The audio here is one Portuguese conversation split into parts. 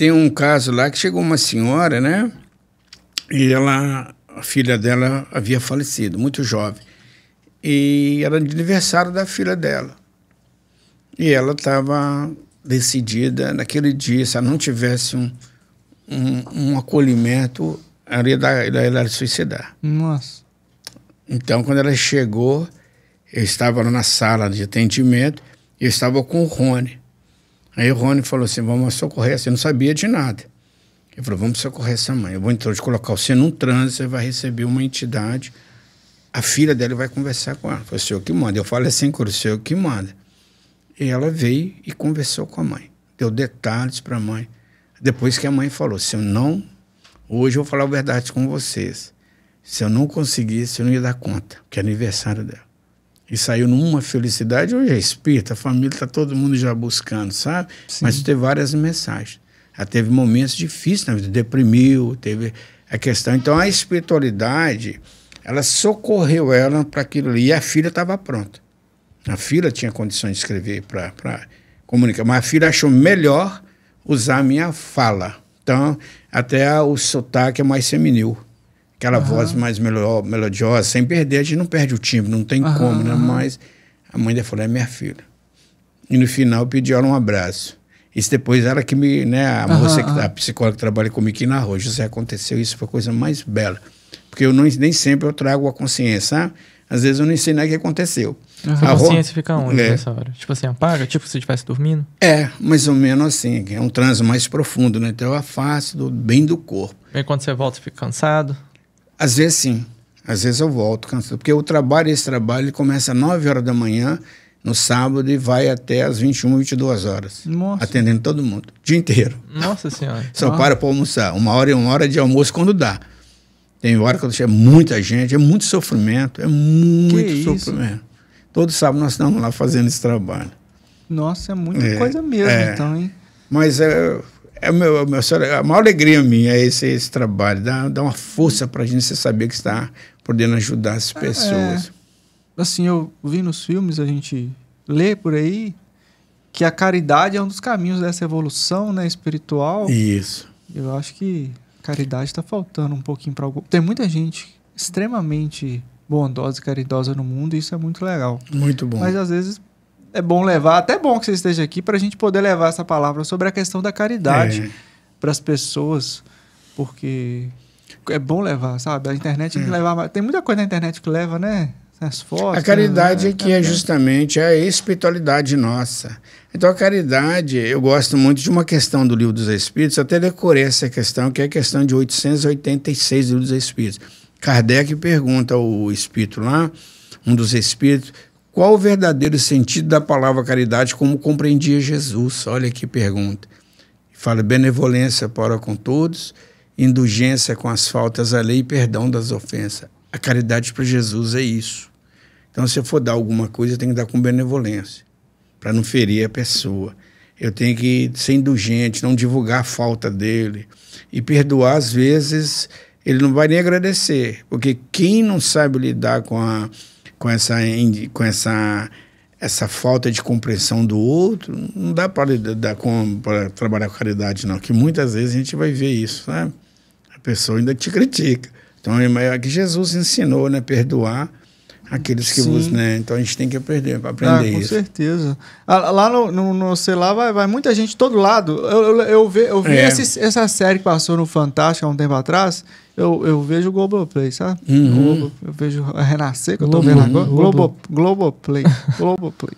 Tem um caso lá que chegou uma senhora, né? E ela, a filha dela havia falecido, muito jovem. E era de aniversário da filha dela. E ela estava decidida naquele dia, se ela não tivesse um, um, um acolhimento, ela ia, dar, ela ia suicidar. Nossa. Então, quando ela chegou, eu estava na sala de atendimento, eu estava com o Rony. Aí o Rony falou assim: vamos socorrer essa. Eu não sabia de nada. Ele falou: vamos socorrer essa mãe. Eu vou então te colocar você num trânsito, você vai receber uma entidade. A filha dela vai conversar com ela. Foi o senhor que manda. Eu falo assim, o senhor que manda. E ela veio e conversou com a mãe. Deu detalhes para a mãe. Depois que a mãe falou: se eu não. Hoje eu vou falar a verdade com vocês. Se eu não conseguisse, eu não ia dar conta, que é aniversário dela e saiu numa felicidade, hoje é espírita, a família está todo mundo já buscando, sabe? Sim. Mas teve várias mensagens. Ela ah, teve momentos difíceis na vida, deprimiu, teve a questão. Então a espiritualidade, ela socorreu ela para aquilo ali. E a filha estava pronta. A filha tinha condições de escrever para comunicar, mas a filha achou melhor usar a minha fala. Então, até o sotaque é mais feminil aquela uhum. voz mais melodiosa, sem perder, a gente não perde o timbre, não tem uhum. como, né? Mas a mãe dela falou, é minha filha. E no final pediu ela um abraço. Isso depois ela que me, né, a uhum. moça, que, a psicóloga que trabalha comigo aqui na rua, José, aconteceu isso, foi a coisa mais bela. Porque eu não, nem sempre eu trago a consciência, sabe? Às vezes eu não ensino o que aconteceu. A, consciência fica onde é. nessa hora? Tipo assim, apaga? Tipo se estivesse dormindo? É, mais ou menos assim. É um transe mais profundo, né? Então eu afasto do, bem do corpo. E quando você volta, você fica cansado? Às vezes sim, às vezes eu volto cansado, porque o trabalho, esse trabalho, ele começa às 9 horas da manhã no sábado e vai até às 21, 22 horas. Nossa. Atendendo todo mundo, o dia inteiro. Nossa Senhora. Só Nossa. para para almoçar, uma hora e uma hora de almoço quando dá. Tem hora que eu deixo, é muita gente, é muito sofrimento, é muito que sofrimento. Isso? Todo sábado nós estamos lá fazendo esse trabalho. Nossa, é muita é, coisa mesmo, é, então, hein? Mas é, é meu, é meu, a maior alegria minha é esse, esse trabalho, dá, dá uma força para a gente saber que está podendo ajudar as é, pessoas. É, assim, eu vi nos filmes, a gente lê por aí, que a caridade é um dos caminhos dessa evolução né, espiritual. Isso. Eu acho que caridade está faltando um pouquinho para algum. Tem muita gente extremamente bondosa e caridosa no mundo, e isso é muito legal. Muito bom. Mas às vezes é bom levar, até bom que você esteja aqui para a gente poder levar essa palavra sobre a questão da caridade é. para as pessoas, porque é bom levar, sabe? A internet tem é. que levar, tem muita coisa na internet que leva, né? As fotos. A caridade né? é que é, é justamente a espiritualidade nossa. Então a caridade, eu gosto muito de uma questão do Livro dos Espíritos, até decorei essa questão, que é a questão de 886 do Livro dos Espíritos. Kardec pergunta ao espírito lá, um dos espíritos, qual o verdadeiro sentido da palavra caridade como compreendia Jesus? Olha que pergunta. Fala benevolência para com todos, indulgência com as faltas à lei e perdão das ofensas. A caridade para Jesus é isso. Então, se eu for dar alguma coisa, eu tenho que dar com benevolência, para não ferir a pessoa. Eu tenho que ser indulgente, não divulgar a falta dele. E perdoar, às vezes, ele não vai nem agradecer, porque quem não sabe lidar com a com essa, com essa, essa falta de compreensão do outro, não dá para trabalhar com caridade, não. Que muitas vezes a gente vai ver isso, né A pessoa ainda te critica. Então é, é que Jesus ensinou, né? Perdoar aqueles que usam vos, né? Então a gente tem que aprender, ah, aprender ah, com isso. certeza. Ah, lá no, no, no sei lá vai, vai muita gente todo lado. Eu, eu, eu, ve, eu vi é. esse, essa série que passou no Fantástico há um tempo atrás. Eu, eu vejo o Globoplay, sabe? Uhum. Globo, eu vejo a Renascer, que eu tô vendo agora. Globo, Globoplay. Globoplay.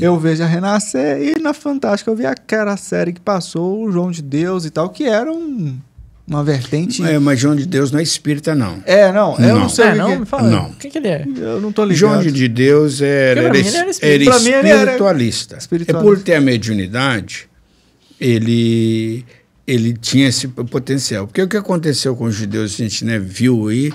eu vejo a Renascer e na Fantástica eu vi aquela série que passou, o João de Deus e tal, que era um uma vertente. É, mas João de Deus não é espírita, não. É, não. Eu não, não sei. É, não, que... É. me fala. Não. O que, que, ele é? Eu não estou ligado. João de Deus é, era, era, era, Mim, ele era espiritualista. É por ter a mediunidade, ele, ele tinha esse potencial. Porque o que aconteceu com os judeus, a gente né, viu aí,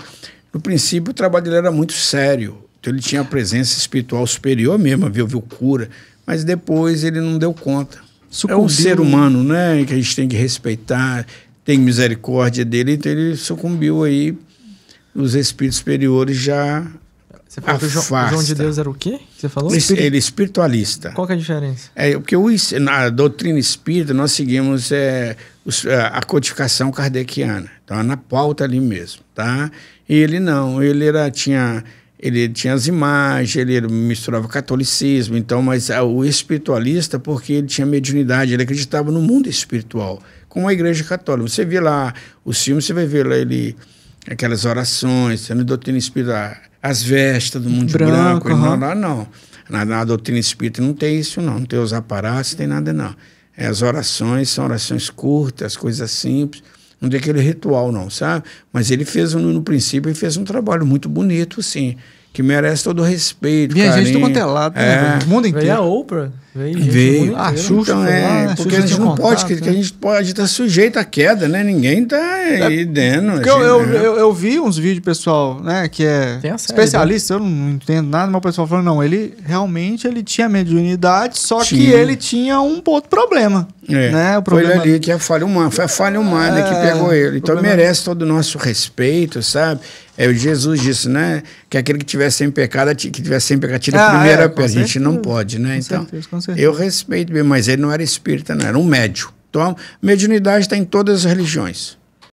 no princípio o trabalho dele era muito sério. Então ele tinha a presença espiritual superior mesmo, viu, viu cura. Mas depois ele não deu conta. Sucumbiu. É um ser humano, né? Que a gente tem que respeitar tem misericórdia dele, então ele sucumbiu aí. Os espíritos superiores já você falou Afasta. que o João de Deus era o quê? Você falou? Espir... Ele é espiritualista. Qual que é a diferença? É, porque o, na doutrina espírita nós seguimos é, os, é, a codificação kardeciana. Então, é na pauta ali mesmo, tá? E ele não, ele era, tinha, ele tinha as imagens, ele misturava catolicismo, então, mas é, o espiritualista, porque ele tinha mediunidade, ele acreditava no mundo espiritual com a Igreja Católica. Você vê lá o filmes, você vai ver lá ele aquelas orações, na doutrina espírita, as vestas do mundo branco, branco uhum. não, lá não. Na, na, doutrina espírita não tem isso não, não tem os aparatos, tem nada não. É, as orações são orações curtas, coisas simples, não tem aquele ritual não, sabe? Mas ele fez, um, no princípio, ele fez um trabalho muito bonito, assim que merece todo o respeito, Minha carinho. gente, todo quanto é né? É. o mundo inteiro. É a Oprah. Veio. Veio. Ah, Xuxa, então, é, lá, porque Xuxa a gente não contato, pode, né? que, a né? gente pode estar tá sujeito à queda, né? Ninguém tá é. aí dentro. Porque eu, eu, né? eu, eu, vi uns vídeos, pessoal, né, que é série, especialista, né? eu não entendo nada, mas o pessoal falou não, ele realmente ele tinha mediunidade, só tinha. que ele tinha um outro problema. É. Né? O problema... Foi ali que é a falha humana, foi a falha humana né, é, que pegou ele. Então problema... merece todo o nosso respeito, sabe? É, Jesus disse, né? Que aquele que tiver sem pecado, que tiver sem pecado, tira ah, a é, primeira é, A gente não pode, né? Com então, certeza, com certeza. Eu respeito, mas ele não era espírita, não, era um médio. Então, mediunidade está em todas as religiões.